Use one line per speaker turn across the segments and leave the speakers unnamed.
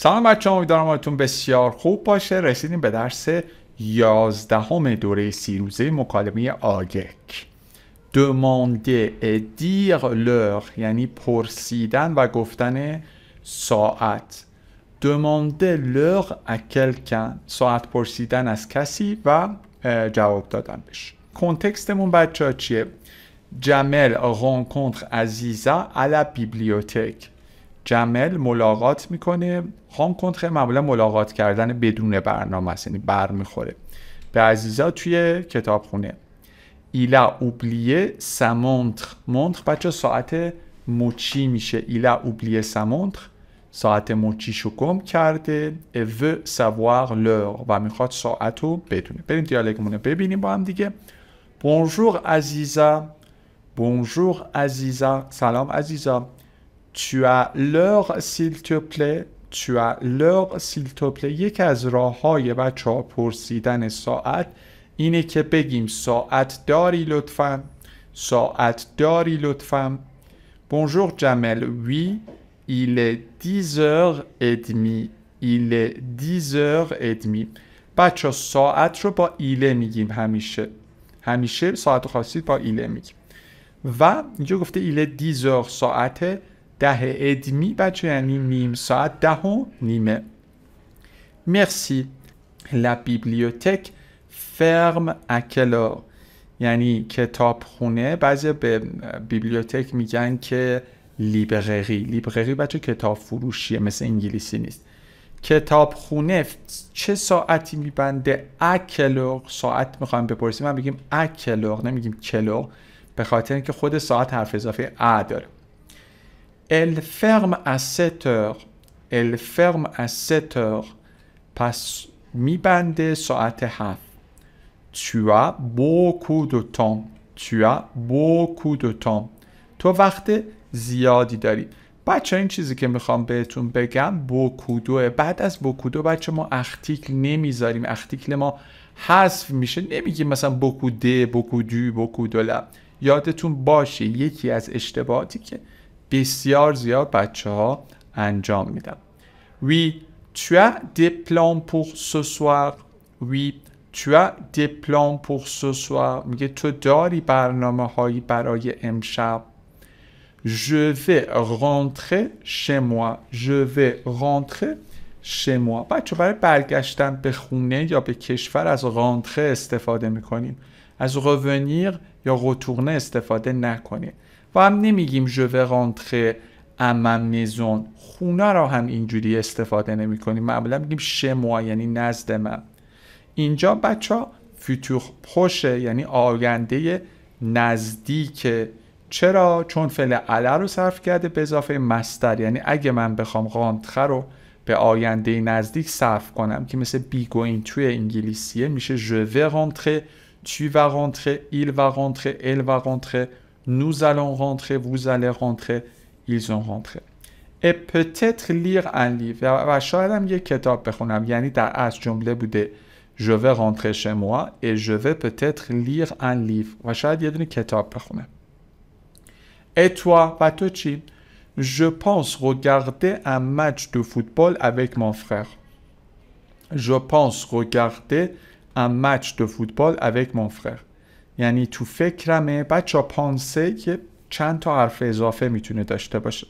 سلام بچه امیدوارم حالتون بسیار خوب باشه رسیدیم به درس یازدهم دوره سی روزه مکالمه آگک دمانده دیر لور یعنی پرسیدن و گفتن ساعت دمانده لور اکلکن ساعت پرسیدن از کسی و جواب دادن بش کنتکستمون بچه ها چیه؟ جمل رنکنتر عزیزه علا بیبلیوتک جمل ملاقات میکنه هانگ معمولا ملاقات کردن بدون برنامه است یعنی بر میخوره به عزیزا توی کتابخونه ایلا اوبلیه سمونتر مونتر بچه ساعت مچی میشه ایلا اوبلیه سمونتر ساعت شو گم کرده و سوار لور و میخواد ساعت رو بدونه بریم دیالگمون ببینیم با هم دیگه بونجور عزیزا بونجور عزیزا سلام عزیزا از، as l'heure s'il te plaît لغ یکی از راه های بچه ها پرسیدن ساعت اینه که بگیم ساعت داری لطفا ساعت داری لطفا بونجور جمل وی ایل دیزر ادمی ایل دیزر ادمی بچه ساعت رو با ایله میگیم همیشه همیشه ساعت خواستید با ایله میگیم و اینجا گفته ایل دیزر ساعته ده ادمی بچه یعنی نیم ساعت و نیمه مرسی لا بیبلیوتک فرم اکلور یعنی کتابخونه بعضی به بیبلیوتک میگن که لیبرری لیبرری بچه کتاب فروشیه مثل انگلیسی نیست کتابخونه چه ساعتی میبنده اکلور ساعت میخوام بپرسیم من بگیم اکلور نمیگیم کلور به خاطر اینکه خود ساعت حرف اضافه ا داره Elle ferme à 7 heures. Elle ferme à 7 heures. Pas mi-bande ساعت 7. Tu as beaucoup de temps. Tu as beaucoup de temps. تو وقت زیادی داری. بچه این چیزی که میخوام بهتون بگم بوکودوه بعد از بوکودو بچه ما اختیکل نمیذاریم اختیکل ما حذف میشه نمیگیم مثلا بوکوده بوکودو بوکودولا یادتون باشه یکی از اشتباهاتی که بسیار زیاد بچه ها انجام میدن وی tu as des plans pour ce soir oui tu as des plans pour ce soir میگه تو داری برنامه هایی برای امشب je vais rentrer chez moi je vais rentrer chez moi بچه برای برگشتن به خونه یا به کشور از rentrer استفاده میکنیم از revenir یا retourner استفاده نکنیم هم نمیگیم جو رانتره اما میزون خونه را هم اینجوری استفاده نمی کنیم معمولا میگیم شموا یعنی نزد من اینجا بچه ها پشه پوشه یعنی آینده نزدیک چرا؟ چون فعل اله رو صرف کرده به اضافه مستر یعنی اگه من بخوام غانتخه رو به آینده نزدیک صرف کنم که مثل بیگوین توی انگلیسیه میشه je vais rentrer و vas rentrer il va rentrer elle va nous allons rentrer, vous allez rentrer, ils ont rentré. Et peut-être lire un livre ah, ah, je vais rentrer chez moi et je vais peut-être lire un livre et toi و je pense regarder un match de football avec mon frère je pense regarder un match de football avec mon frère یعنی تو فکرمه بچا پانسه که چند تا حرف اضافه میتونه داشته باشه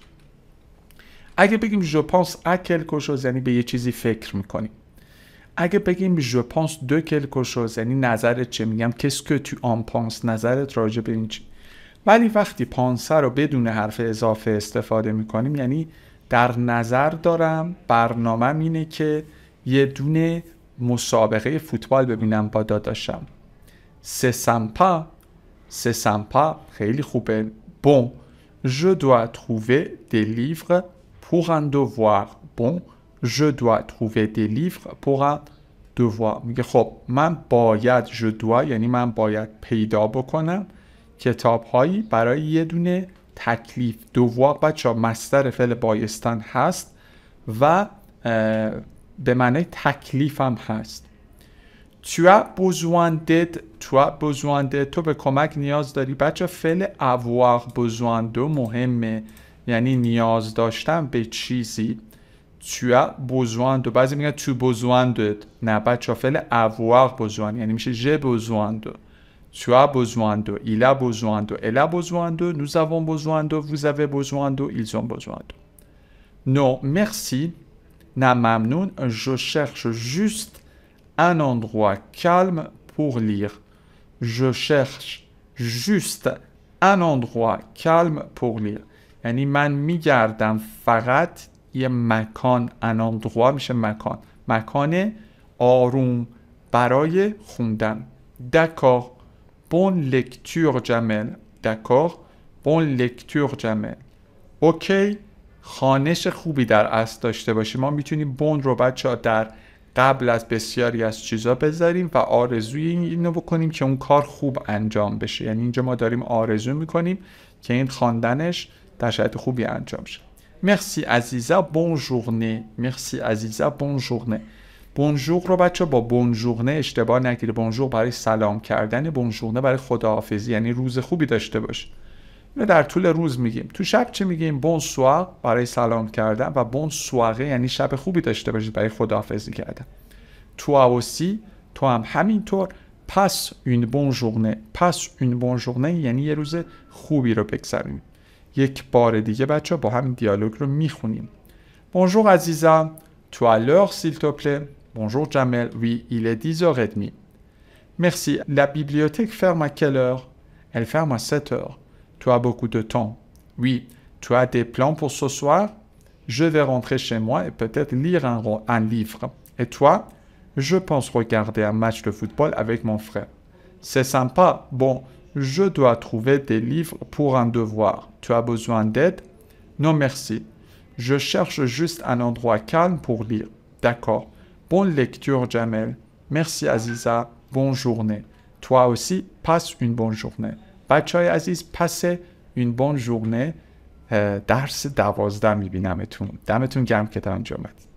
اگه بگیم جو پانس اکل کشوز یعنی به یه چیزی فکر میکنیم اگه بگیم جو پانس دو کل کشوز یعنی نظرت چه میگم کس که تو آن پانس نظرت راجع به این چی ولی وقتی پانسه رو بدون حرف اضافه استفاده میکنیم یعنی در نظر دارم برنامه اینه که یه دونه مسابقه فوتبال ببینم با داداشم سسمپا سسمپا خیلی خوبه Bon, je dois trouver des livres pour un devoir. Bon, je dois trouver des livres pour un devoir. میگه خب من باید je dois یعنی من باید پیدا بکنم کتاب هایی برای یه دونه تکلیف دوواق بچه ها مستر فعل بایستان هست و به معنی تکلیف هم هست tu as besoin d'aide, tu as besoin d'aide, tu as besoin tu as avoir besoin de مهمه نیاز داشتن به tu as besoin de بعضی tu besoin de avoir besoin یعنی میشه j'ai besoin de tu as besoin de il a besoin de elle a besoin de nous avons besoin de vous avez besoin de ils ont besoin de non merci je cherche juste un کلم calme pour lire. Je cherche juste یعنی من میگردم فقط یه مکان ان میشه مکان مکان آروم برای خوندن دکار بون لکتور جمل دکار بون لکتور جمل اوکی خانش خوبی در اصل داشته باشیم ما میتونیم بون رو بچه در قبل از بسیاری از چیزا بذاریم و آرزوی اینو بکنیم که اون کار خوب انجام بشه یعنی اینجا ما داریم آرزو میکنیم که این خواندنش در شرایط خوبی انجام شه مرسی عزیزا بونژورنه مرسی عزیزا بونژورنه بونژور رو بچه با بونژورنه اشتباه نگیره بونژور برای سلام کردن بونژورنه برای خداحافظی یعنی روز خوبی داشته باشه اینو در طول روز میگیم تو شب چه میگیم بون سواغ برای سلام کردن و بون سواغه یعنی شب خوبی داشته باشید برای خداحافظی کردن تو اوسی تو هم همینطور پس اون بون پس اون بون یعنی یه روز خوبی رو بگذرونیم یک بار دیگه بچه با هم دیالوگ رو میخونیم بونجور عزیزم تو الور سیل پلی بونجور جمل وی ایل دیز مرسی لا بیبلیوتک فرم à quelle 7 tu as beaucoup de temps. Oui, tu as des plans pour ce soir Je vais rentrer chez moi et peut-être lire un, livre. Et toi Je pense regarder un match de football avec mon frère. C'est sympa. Bon, je dois trouver des livres pour un devoir. Tu as besoin d'aide Non merci. Je cherche juste un endroit calme pour lire. D'accord. Bonne lecture, Jamel. Merci, Aziza. Bonne journée. Toi aussi, passe une bonne journée. بچه های عزیز پس این بان درس دوازده اتون. دمتون گرم که تا